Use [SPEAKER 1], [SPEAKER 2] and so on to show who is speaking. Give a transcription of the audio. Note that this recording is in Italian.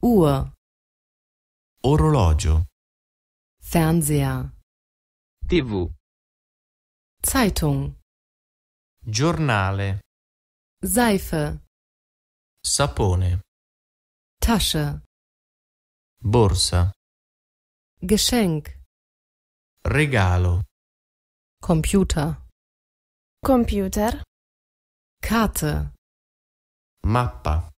[SPEAKER 1] Uhr Orologio Fernseher TV Zeitung Giornale Seife Sapone Tasche Borsa Geschenk Regalo Computer Computer Karte Mappa